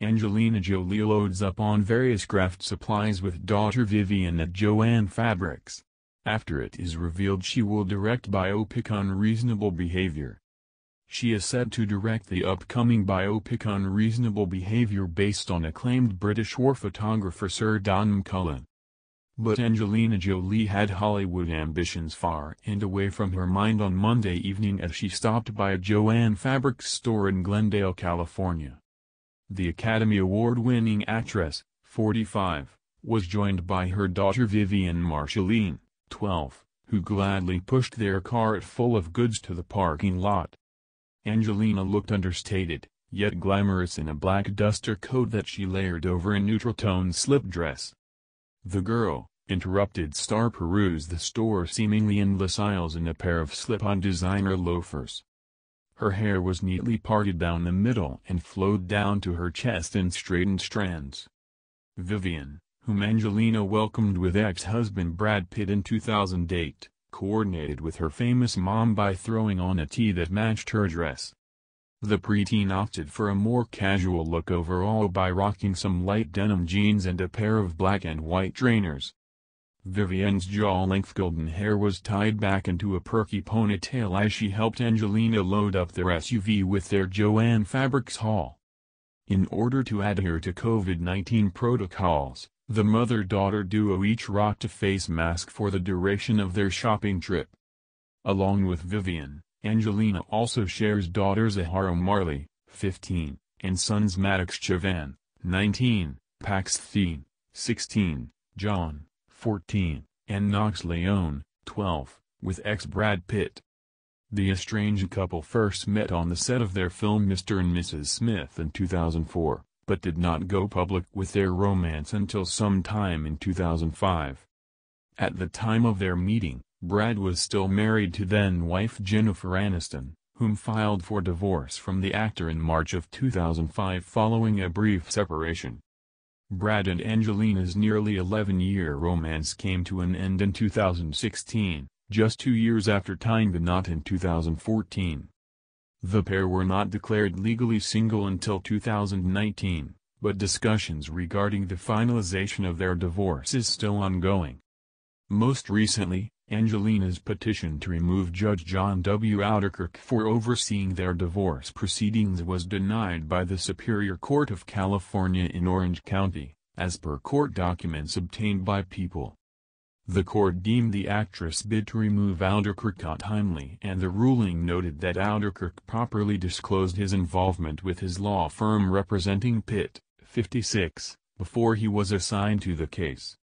Angelina Jolie loads up on various craft supplies with daughter Vivian at Joanne Fabrics. After it is revealed she will direct biopic on reasonable behavior. She is said to direct the upcoming biopic on reasonable behavior based on acclaimed British war photographer Sir Don McCullin. But Angelina Jolie had Hollywood ambitions far and away from her mind on Monday evening as she stopped by a Joanne Fabrics store in Glendale, California the Academy Award-winning actress, 45, was joined by her daughter Vivian Marshalline, 12, who gladly pushed their cart full of goods to the parking lot. Angelina looked understated, yet glamorous in a black duster coat that she layered over a neutral-toned slip dress. The girl, interrupted star perused the store seemingly endless aisles in a pair of slip-on designer loafers. Her hair was neatly parted down the middle and flowed down to her chest in straightened strands. Vivian, whom Angelina welcomed with ex-husband Brad Pitt in 2008, coordinated with her famous mom by throwing on a tee that matched her dress. The preteen opted for a more casual look overall by rocking some light denim jeans and a pair of black and white trainers. Vivian's jaw-length golden hair was tied back into a perky ponytail as she helped Angelina load up their SUV with their Joanne Fabrics haul. In order to adhere to COVID-19 protocols, the mother-daughter duo each rocked a face mask for the duration of their shopping trip. Along with Vivian, Angelina also shares daughters Ahara Marley, 15, and sons Maddox Chavan, 19, Pax Thien, 16, John, 14, and Knox Leone, 12, with ex-Brad Pitt. The estranged couple first met on the set of their film Mr. and Mrs. Smith in 2004, but did not go public with their romance until sometime in 2005. At the time of their meeting, Brad was still married to then-wife Jennifer Aniston, whom filed for divorce from the actor in March of 2005 following a brief separation. Brad and Angelina's nearly 11-year romance came to an end in 2016, just two years after tying the knot in 2014. The pair were not declared legally single until 2019, but discussions regarding the finalization of their divorce is still ongoing. Most recently, Angelina's petition to remove Judge John W. Outerkirk for overseeing their divorce proceedings was denied by the Superior Court of California in Orange County, as per court documents obtained by People. The court deemed the actress' bid to remove Outerkirk untimely and the ruling noted that Outerkirk properly disclosed his involvement with his law firm representing Pitt, 56, before he was assigned to the case.